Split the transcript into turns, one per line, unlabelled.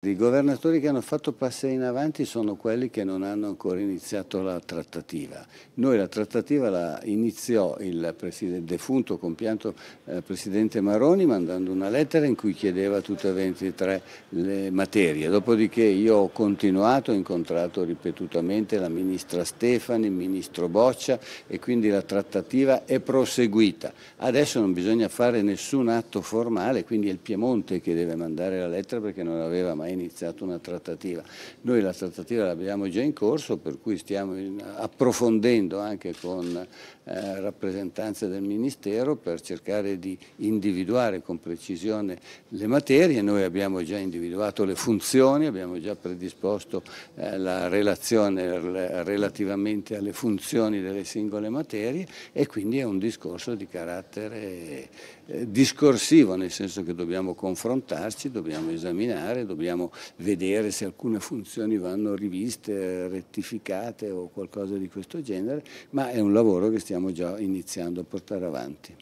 I governatori che hanno fatto passi in avanti sono quelli che non hanno ancora iniziato la trattativa. Noi la trattativa la iniziò il defunto compianto eh, Presidente Maroni mandando una lettera in cui chiedeva tutte e 23 le materie. Dopodiché io ho continuato, ho incontrato ripetutamente la Ministra Stefani, il Ministro Boccia e quindi la trattativa è proseguita. Adesso non bisogna fare nessun atto formale, quindi è il Piemonte che deve mandare la lettera perché non aveva mai è iniziata una trattativa. Noi la trattativa l'abbiamo già in corso, per cui stiamo approfondendo anche con eh, rappresentanze del Ministero per cercare di individuare con precisione le materie. Noi abbiamo già individuato le funzioni, abbiamo già predisposto eh, la relazione relativamente alle funzioni delle singole materie e quindi è un discorso di carattere eh, discorsivo, nel senso che dobbiamo confrontarci, dobbiamo esaminare, dobbiamo dobbiamo vedere se alcune funzioni vanno riviste, rettificate o qualcosa di questo genere, ma è un lavoro che stiamo già iniziando a portare avanti.